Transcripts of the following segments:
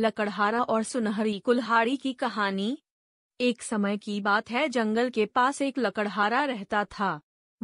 लकड़हारा और सुनहरी कुल्हाड़ी की कहानी एक समय की बात है जंगल के पास एक लकड़हारा रहता था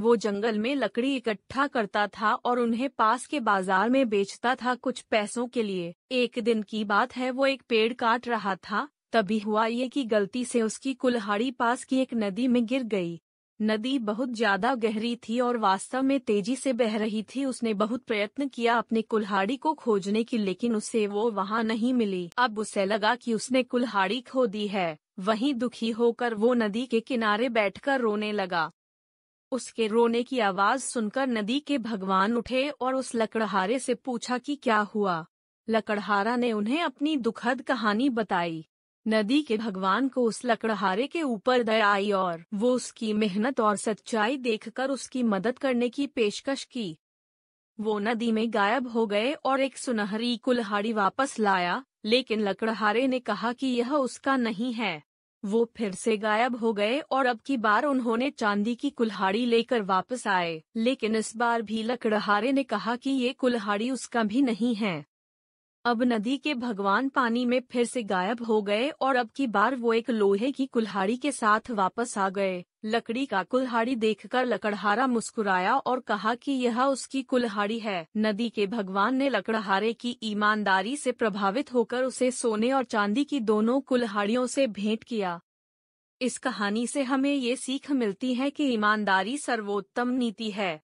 वो जंगल में लकड़ी इकट्ठा करता था और उन्हें पास के बाजार में बेचता था कुछ पैसों के लिए एक दिन की बात है वो एक पेड़ काट रहा था तभी हुआ ये कि गलती से उसकी कुल्हाड़ी पास की एक नदी में गिर गई नदी बहुत ज्यादा गहरी थी और वास्तव में तेजी से बह रही थी उसने बहुत प्रयत्न किया अपनी कुल्हाड़ी को खोजने की लेकिन उसे वो वहाँ नहीं मिली अब उसे लगा कि उसने कुल्हाड़ी खो दी है वहीं दुखी होकर वो नदी के किनारे बैठकर रोने लगा उसके रोने की आवाज सुनकर नदी के भगवान उठे और उस लकड़हारे से पूछा कि क्या हुआ लकड़हारा ने उन्हें अपनी दुखद कहानी बताई नदी के भगवान को उस लकड़हारे के ऊपर दया आई और वो उसकी मेहनत और सच्चाई देखकर उसकी मदद करने की पेशकश की वो नदी में गायब हो गए और एक सुनहरी कुल्हाड़ी वापस लाया लेकिन लकड़हारे ने कहा कि यह उसका नहीं है वो फिर से गायब हो गए और अब की बार उन्होंने चांदी की कुल्हाड़ी लेकर वापस आए लेकिन इस बार भी लकड़हारे ने कहा कि ये कुल्हाड़ी उसका भी नहीं है अब नदी के भगवान पानी में फिर से गायब हो गए और अब की बार वो एक लोहे की कुल्हाड़ी के साथ वापस आ गए लकड़ी का कुल्हाड़ी देखकर लकड़हारा मुस्कुराया और कहा कि यह उसकी कुल्हाड़ी है नदी के भगवान ने लकड़हारे की ईमानदारी से प्रभावित होकर उसे सोने और चांदी की दोनों कुल्हाड़ियों से भेंट किया इस कहानी से हमें ये सीख मिलती है कि ईमानदारी सर्वोत्तम नीति है